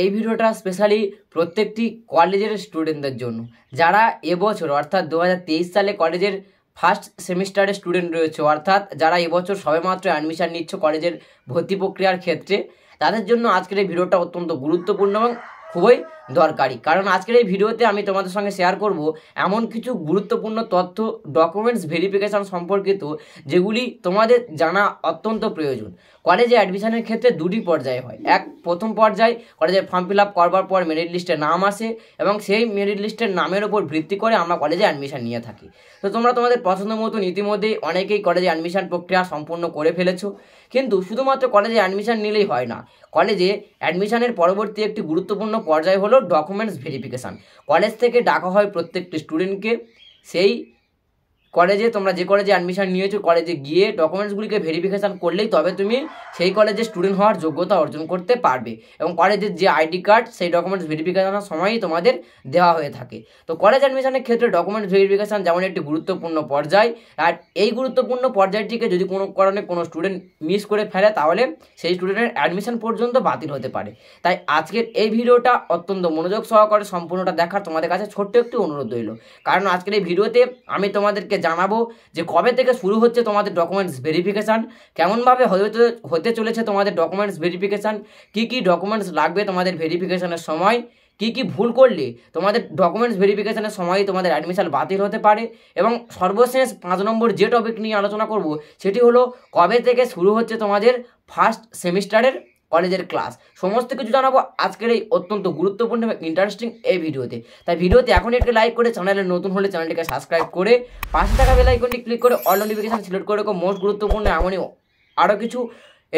এই ভিডিওটা স্পেশালি প্রত্যেকটি কলেজের স্টুডেন্টদের জন্য যারা এবছর অর্থাৎ দু সালে কলেজের ফার্স্ট সেমিস্টারের স্টুডেন্ট রয়েছে অর্থাৎ যারা এবছর সবেমাত্র অ্যাডমিশান নিচ্ছ কলেজের ভর্তি প্রক্রিয়ার ক্ষেত্রে তাদের জন্য আজকের এই ভিডিওটা অত্যন্ত গুরুত্বপূর্ণ এবং খুবই দরকারি কারণ আজকের এই ভিডিওতে আমি তোমাদের সঙ্গে শেয়ার করব এমন কিছু গুরুত্বপূর্ণ তথ্য ডকুমেন্টস ভেরিফিকেশান সম্পর্কিত যেগুলি তোমাদের জানা অত্যন্ত প্রয়োজন কলেজে অ্যাডমিশনের ক্ষেত্রে দুটি পর্যায়ে হয় এক প্রথম পর্যায়ে কলেজে ফর্ম ফিল আপ করবার পর মেরিট লিস্টে নাম আসে এবং সেই মেরিট লিস্টের নামের ওপর ভিত্তি করে আমরা কলেজে অ্যাডমিশন নিয়ে থাকি তো তোমরা তোমাদের পছন্দ মতন ইতিমধ্যেই অনেকেই কলেজে অ্যাডমিশন প্রক্রিয়া সম্পূর্ণ করে ফেলেছো কিন্তু শুধুমাত্র কলেজে অ্যাডমিশান নিলেই হয় না কলেজে অ্যাডমিশানের পরবর্তী একটি গুরুত্বপূর্ণ পর্যায় হলো ডকুমেন্টস ভেরিফিকেশান কলেজ থেকে ডাকা হয় প্রত্যেকটি স্টুডেন্টকে সেই কলেজে তোমরা যে কলেজে অ্যাডমিশন নিয়েছো কলেজে গিয়ে ডকুমেন্টসগুলিকে ভেরিফিকেশান করলেই তবে তুমি সেই কলেজে স্টুডেন্ট হওয়ার যোগ্যতা অর্জন করতে পারবে এবং কলেজের যে আইডি কার্ড সেই ডকুমেন্টস ভেরিফিকেশানের সময়ই তোমাদের দেওয়া হয়ে থাকে তো কলেজ অ্যাডমিশনের ক্ষেত্রে ডকুমেন্টস ভেরিফিকেশান যেমন একটি গুরুত্বপূর্ণ পর্যায় আর এই গুরুত্বপূর্ণ পর্যায়টিকে যদি কোনো কারণে কোনো স্টুডেন্ট মিস করে ফেলে তাহলে সেই স্টুডেন্টের অ্যাডমিশন পর্যন্ত বাতিল হতে পারে তাই আজকের এই ভিডিওটা অত্যন্ত মনোযোগ সহকারে সম্পূর্ণটা দেখার তোমাদের কাছে ছোট্ট একটি অনুরোধ রইল কারণ আজকের এই ভিডিওতে আমি তোমাদেরকে জানাবো যে কবে থেকে শুরু হচ্ছে তোমাদের ডকুমেন্টস ভেরিফিকেশান কেমনভাবে হতে হতে চলেছে তোমাদের ডকুমেন্টস ভেরিফিকেশান কী কী ডকুমেন্টস লাগবে তোমাদের ভেরিফিকেশানের সময় কি কি ভুল করলে তোমাদের ডকুমেন্টস ভেরিফিকেশনের সময় তোমাদের অ্যাডমিশন বাতিল হতে পারে এবং সর্বশেষ পাঁচ নম্বর যে টপিক নিয়ে আলোচনা করব সেটি হলো কবে থেকে শুরু হচ্ছে তোমাদের ফার্স্ট সেমিস্টারের কলেজের ক্লাস সমস্ত কিছু জানাবো আজকের এই অত্যন্ত গুরুত্বপূর্ণ এবং ইন্টারেস্টিং এই ভিডিওতে তাই ভিডিওতে এখনই একটু লাইক করে চ্যানেলে নতুন হলে চ্যানেলটিকে সাবস্ক্রাইব করে পাশে থাকা বেলাইকনটি ক্লিক করে অল নোটিফিকেশান সিলেক্ট করে রেখো মোস্ট গুরুত্বপূর্ণ এমনই আরও কিছু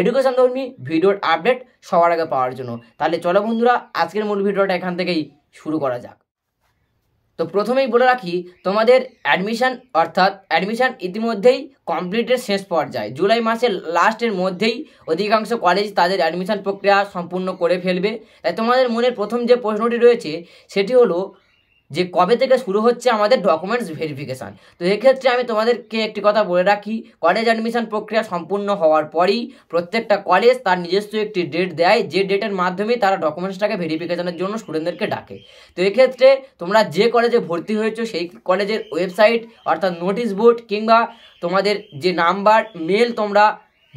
এডুকেশন ধর্মী ভিডিওর আপডেট সবার আগে পাওয়ার জন্য তাহলে চলো বন্ধুরা আজকের মূল ভিডিওটা এখান থেকেই শুরু করা যাক তো প্রথমেই বলে রাখি তোমাদের অ্যাডমিশান অর্থাৎ অ্যাডমিশান ইতিমধ্যেই কমপ্লিটের শেষ পর্যায়ে জুলাই মাসের লাস্টের মধ্যেই অধিকাংশ কলেজ তাদের অ্যাডমিশান প্রক্রিয়া সম্পূর্ণ করে ফেলবে তাই তোমাদের মনের প্রথম যে প্রশ্নটি রয়েছে সেটি হলো যে কবে থেকে শুরু হচ্ছে আমাদের ডকুমেন্টস ভেরিফিকেশান তো এক্ষেত্রে আমি তোমাদেরকে একটি কথা বলে রাখি কলেজ অ্যাডমিশন প্রক্রিয়া সম্পূর্ণ হওয়ার পরই প্রত্যেকটা কলেজ তার নিজস্ব একটি ডেট দেয় যে ডেটের মাধ্যমে তারা ডকুমেন্টসটাকে ভেরিফিকেশানের জন্য স্টুডেন্টদেরকে ডাকে তো এক্ষেত্রে তোমরা যে কলেজে ভর্তি হয়েছো সেই কলেজের ওয়েবসাইট অর্থাৎ নোটিশ বোর্ড কিংবা তোমাদের যে নাম্বার মেল তোমরা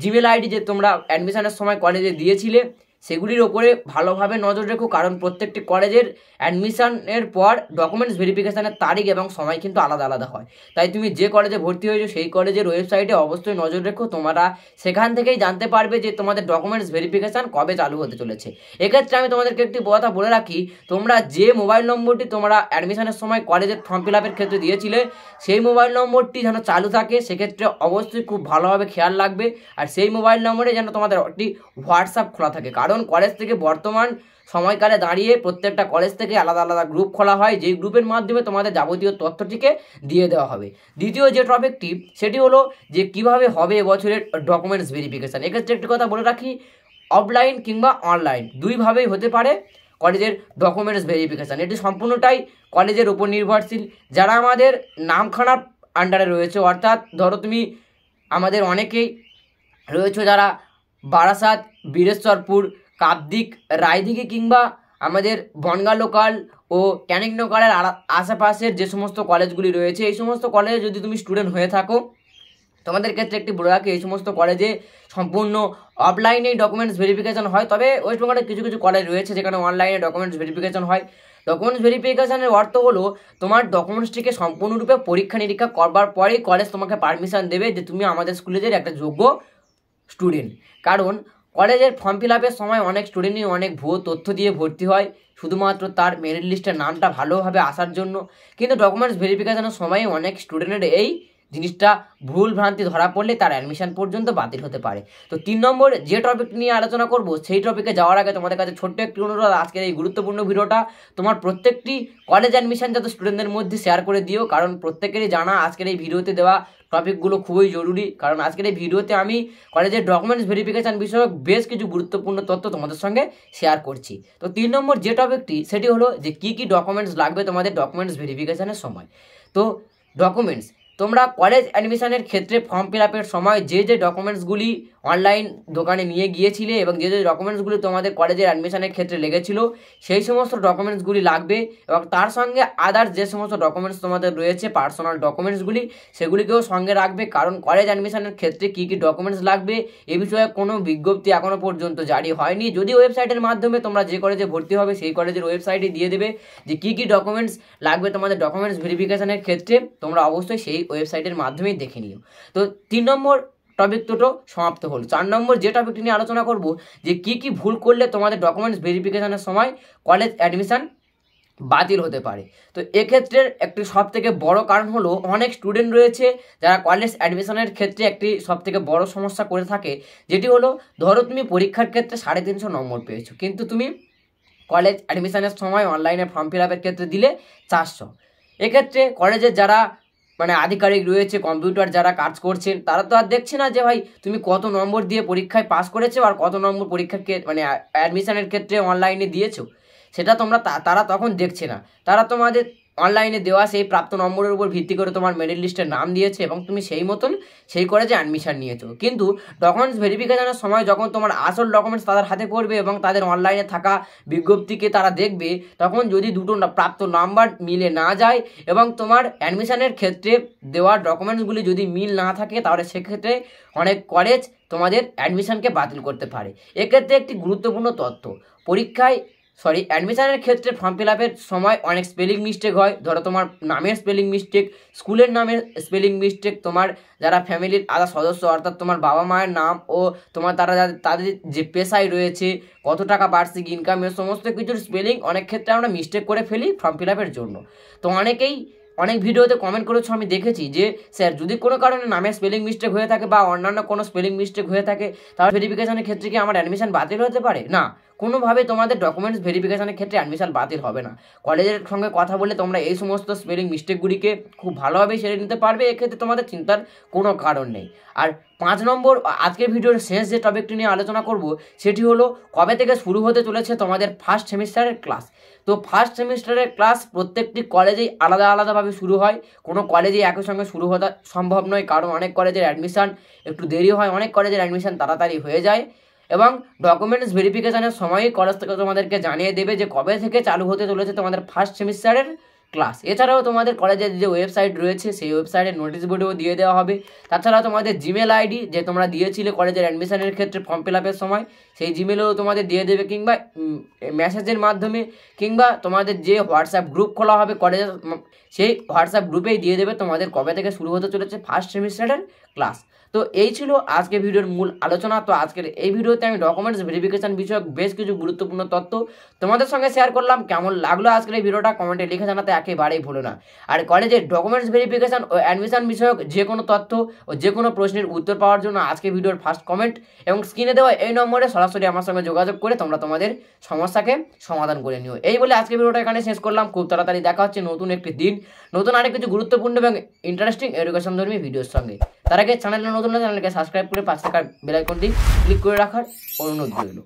জিমেল আইডি যে তোমরা অ্যাডমিশানের সময় কলেজে দিয়েছিলে সেগুলির ওপরে ভালোভাবে নজর রেখো কারণ প্রত্যেকটি কলেজের অ্যাডমিশনের পর ডকুমেন্টস ভেরিফিকেশানের তারিখ এবং সময় কিন্তু আলাদা আলাদা হয় তাই তুমি যে কলেজে ভর্তি হয়েছো সেই কলেজের ওয়েবসাইটে অবশ্যই নজর রেখো তোমরা সেখান থেকেই জানতে পারবে যে তোমাদের ডকুমেন্টস ভেরিফিকেশান কবে চালু হতে চলেছে এক্ষেত্রে আমি তোমাদেরকে একটি কথা বলে রাখি তোমরা যে মোবাইল নম্বরটি তোমরা অ্যাডমিশনের সময় কলেজের ফর্ম ফিল আপের ক্ষেত্রে দিয়েছিলে সেই মোবাইল নম্বরটি যেন চালু থাকে সেক্ষেত্রে অবশ্যই খুব ভালোভাবে খেয়াল রাখবে আর সেই মোবাইল নম্বরে যেন তোমাদের একটি হোয়াটসঅ্যাপ খোলা থাকে কারণ কারণ কলেজ থেকে বর্তমান সময়কালে দাঁড়িয়ে প্রত্যেকটা কলেজ থেকে আলাদা আলাদা গ্রুপ খোলা হয় যেই গ্রুপের মাধ্যমে তোমাদের যাবতীয় তথ্যটিকে দিয়ে দেওয়া হবে দ্বিতীয় যে টপিকটি সেটি হলো যে কিভাবে হবে এবছরের ডকুমেন্টস ভেরিফিকেশান এক্ষেত্রে একটি কথা বলে রাখি অফলাইন কিংবা অনলাইন দুইভাবেই হতে পারে কলেজের ডকুমেন্টস ভেরিফিকেশান এটি সম্পূর্ণটাই কলেজের উপর নির্ভরশীল যারা আমাদের নামখানার আন্ডারে রয়েছে অর্থাৎ ধরো তুমি আমাদের অনেকেই রয়েছে যারা বারাসাত বীরেশ্বরপুর কাবদিক রায়দিঘি কিংবা আমাদের বনগা লোকাল ও ক্যানিং লোকালের আশেপাশের যে সমস্ত কলেজগুলি রয়েছে এই সমস্ত কলেজে যদি তুমি স্টুডেন্ট হয়ে থাকো তোমাদের ক্ষেত্রে একটি বলে রাখি এই সমস্ত কলেজে সম্পূর্ণ অফলাইনেই ডকুমেন্টস ভেরিফিকেশান হয় তবে ওয়েস্ট বেঙ্গলের কিছু কিছু কলেজ রয়েছে যেখানে অনলাইনে ডকুমেন্টস ভেরিফিকেশান হয় ডকুমেন্টস ভেরিফিকেশানের অর্থ হলো তোমার ডকুমেন্টসটিকে সম্পূর্ণরূপে পরীক্ষা নিরীক্ষা করবার পরেই কলেজ তোমাকে পারমিশন দেবে যে তুমি আমাদের স্কুলের একটা যোগ্য স্টুডেন্ট কারণ কলেজের ফর্ম ফিল আপের সময় অনেক স্টুডেন্টই অনেক ভুয়ো তথ্য দিয়ে ভর্তি হয় শুধুমাত্র তার মেরিট লিস্টের নামটা ভালোভাবে আসার জন্য কিন্তু ডকুমেন্টস ভেরিফিকেশনের সময় অনেক স্টুডেন্টের এই জিনিসটা ভুল ভ্রান্তি ধরা পড়লে তার অ্যাডমিশন পর্যন্ত বাতিল হতে পারে তো তিন নম্বর যে টপিক নিয়ে আলোচনা করব সেই টপিকে যাওয়ার আগে তোমাদের কাছে ছোট্ট একটি অনুরোধ আজকের এই গুরুত্বপূর্ণ ভিডিওটা তোমার প্রত্যেকটি কলেজ অ্যাডমিশন যাতে স্টুডেন্টদের মধ্যে শেয়ার করে দিও কারণ প্রত্যেকেরই জানা আজকের এই ভিডিওতে দেওয়া টপিকগুলো খুবই জরুরি কারণ আজকের এই ভিডিওতে আমি কলেজের ডকুমেন্টস ভেরিফিকেশান বিষয়ক বেশ কিছু গুরুত্বপূর্ণ তথ্য তোমাদের সঙ্গে শেয়ার করছি তো তিন নম্বর যে টপিকটি সেটি হলো যে কি কি ডকুমেন্টস লাগবে তোমাদের ডকুমেন্টস ভেরিফিকেশানের সময় তো ডকুমেন্টস তোমরা কলেজ অ্যাডমিশনের ক্ষেত্রে ফর্ম ফিল আপের সময় যে যে ডকুমেন্টসগুলি অনলাইন দোকানে নিয়ে গিয়েছিলে এবং যে যে ডকুমেন্টসগুলি তোমাদের কলেজের অ্যাডমিশনের ক্ষেত্রে লেগেছিল সেই সমস্ত ডকুমেন্টসগুলি লাগবে এবং তার সঙ্গে আদার যে সমস্ত ডকুমেন্টস তোমাদের রয়েছে পার্সোনাল ডকুমেন্টসগুলি সেগুলিকেও সঙ্গে রাখবে কারণ কলেজ অ্যাডমিশনের ক্ষেত্রে কী কী ডকুমেন্টস লাগবে এ বিষয়ে কোনো বিজ্ঞপ্তি এখনও পর্যন্ত জারি হয়নি যদি ওয়েবসাইটের মাধ্যমে তোমরা যে কলেজে ভর্তি হবে সেই কলেজের ওয়েবসাইটে দিয়ে দেবে যে কী কী ডকুমেন্টস লাগবে তোমাদের ডকুমেন্টস ভেরিফিকেশনের ক্ষেত্রে তোমরা অবশ্যই সেই ওয়েবসাইটের মাধ্যমে দেখে নিও তো তিন নম্বর টপিক দুটো সমাপ্ত হলো চার নম্বর যে টপিকটি নিয়ে আলোচনা করব যে কি কি ভুল করলে তোমাদের ডকুমেন্টস ভেরিফিকেশনের সময় কলেজ অ্যাডমিশান বাতিল হতে পারে তো এক্ষেত্রে একটি সব থেকে বড় কারণ হলো অনেক স্টুডেন্ট রয়েছে যারা কলেজ অ্যাডমিশনের ক্ষেত্রে একটি সব থেকে বড় সমস্যা করে থাকে যেটি হলো ধরো তুমি পরীক্ষার ক্ষেত্রে সাড়ে তিনশো নম্বর পেয়েছো কিন্তু তুমি কলেজ অ্যাডমিশনের সময় অনলাইনে ফর্ম ফিল আপের ক্ষেত্রে দিলে চারশো এক্ষেত্রে কলেজের যারা মানে আধিকারিক রয়েছে কম্পিউটার যারা কাজ করছেন তারা তো আর দেখছে না যে ভাই তুমি কত নম্বর দিয়ে পরীক্ষায় পাস করেছো আর কত নম্বর পরীক্ষার মানে অ্যাডমিশানের ক্ষেত্রে অনলাইনে দিয়েছো সেটা তোমরা তারা তখন দেখছে না তারা তোমাদের অনলাইনে দেওয়া সেই প্রাপ্ত নম্বরের উপর ভিত্তি করে তোমার মেডিল লিস্টের নাম দিয়েছে এবং তুমি সেই মতন সেই কলেজে অ্যাডমিশন নিয়েছো কিন্তু ডকুমেন্টস ভেরিফিকেশনের সময় যখন তোমার আসল ডকুমেন্টস তাদের হাতে পড়বে এবং তাদের অনলাইনে থাকা বিজ্ঞপ্তিকে তারা দেখবে তখন যদি দুটো প্রাপ্ত নাম্বার মিলে না যায় এবং তোমার অ্যাডমিশানের ক্ষেত্রে দেওয়া ডকুমেন্টসগুলি যদি মিল না থাকে তাহলে সেক্ষেত্রে অনেক কলেজ তোমাদের অ্যাডমিশানকে বাতিল করতে পারে এক্ষেত্রে একটি গুরুত্বপূর্ণ তথ্য পরীক্ষায় সরি অ্যাডমিশনের ক্ষেত্রে ফর্ম ফিল আপের সময় অনেক স্পেলিং মিস্টেক হয় ধরো তোমার নামের স্পেলিং মিস্টেক স্কুলের নামের স্পেলিং মিস্টেক তোমার যারা ফ্যামিলির আলাদা সদস্য অর্থাৎ তোমার বাবা মায়ের নাম ও তোমার তারা তাদের যে পেশায় রয়েছে কত টাকা বার্ষিক ইনকাম এ সমস্ত কিছুর স্পেলিং অনেক ক্ষেত্রে আমরা মিস্টেক করে ফেলি ফর্ম ফিল আপের জন্য তো অনেকেই অনেক ভিডিওতে কমেন্ট করেছো আমি দেখেছি যে স্যার যদি কোনো কারণে নামে স্পেলিং মিস্টেক হয়ে থাকে বা অন্যান্য কোনো স্পেলিং মিস্টেক হয়ে থাকে তাহলে ভেরিফিকেশনের ক্ষেত্রে কি আমার অ্যাডমিশান বাতিল হতে পারে না কোনোভাবে তোমাদের ডকুমেন্টস ভেরিফিকেশনের ক্ষেত্রে অ্যাডমিশন বাতিল হবে না কলেজের সঙ্গে কথা বলে তোমরা এই সমস্ত স্পেলিং মিস্টেকগুলিকে খুব ভালোভাবে সেরে নিতে পারবে এক্ষেত্রে তোমাদের চিন্তার কোনো কারণ নেই আর পাঁচ নম্বর আজকের ভিডিওর শেষ যে টপিকটি নিয়ে আলোচনা করব সেটি হলো কবে থেকে শুরু হতে চলেছে তোমাদের ফার্স্ট সেমিস্টারের ক্লাস তো ফার্স্ট সেমিস্টারের ক্লাস প্রত্যেকটি কলেজেই আলাদা আলাদাভাবে শুরু হয় কোনো কলেজে একই সঙ্গে শুরু হওয়া সম্ভব নয় কারণ অনেক কলেজের অ্যাডমিশান একটু দেরি হয় অনেক কলেজের অ্যাডমিশান তাড়াতাড়ি হয়ে যায় এবং ডকুমেন্টস ভেরিফিকেশানের সময় কলেজ থেকে তোমাদেরকে জানিয়ে দেবে যে কবে থেকে চালু হতে চলেছে তোমাদের ফার্স্ট সেমিস্টারের ক্লাস এছাড়াও তোমাদের কলেজের যে ওয়েবসাইট রয়েছে সেই ওয়েবসাইটের নোটিশ বোর্ডেও দিয়ে দেওয়া হবে তাছাড়া তোমাদের জিমেল আইডি যে তোমরা দিয়েছিলে কলেজের অ্যাডমিশনের ক্ষেত্রে ফর্ম ফিল আপের সময় সেই জিমেলেও তোমাদের দিয়ে দেবে কিংবা মেসেজের মাধ্যমে কিংবা তোমাদের যে হোয়াটসঅ্যাপ গ্রুপ খোলা হবে কলেজের সেই হোয়াটসঅ্যাপ গ্রুপেই দিয়ে দেবে তোমাদের কবে থেকে শুরু হতে চলেছে ফার্স্ট সেমিস্টারের ক্লাস তো এই ছিল আজকে ভিডিওর মূল আলোচনা তো আজকের এই ভিডিওতে আমি ডকুমেন্টস ভেরিফিকেশন বিষয়ক বেশ কিছু গুরুত্বপূর্ণ তথ্য তোমাদের সঙ্গে শেয়ার করলাম কেমন লাগলো আজকের এই ভিডিওটা কমেন্টে লিখে জানাতে একেবারেই ভুলো না আর কলেজের ডকুমেন্টস ভেরিফিকেশন ও অ্যাডমিশন বিষয়ক যে কোনো তথ্য ও যে কোনো প্রশ্নের উত্তর পাওয়ার জন্য আজকে ভিডিওর ফার্স্ট কমেন্ট এবং স্ক্রিনে দেওয়া এই নম্বরে সরাসরি আমার সঙ্গে যোগাযোগ করে তোমরা তোমাদের সমস্যাকে সমাধান করে নিও এই বলে আজকে ভিডিওটা এখানে শেষ করলাম খুব তাড়াতাড়ি দেখা হচ্ছে নতুন একটি দিন নতুন আরেক কিছু গুরুত্বপূর্ণ এবং ইন্টারেস্টিং এডুকেশন ধর্মী ভিডিওর সঙ্গে তার আগে চ্যানেলে নতুন চ্যানেলকে সাবস্ক্রাইব করে পাঁচ টাকার বেলাইকনটি ক্লিক করে রাখার অনুরোধ রইলো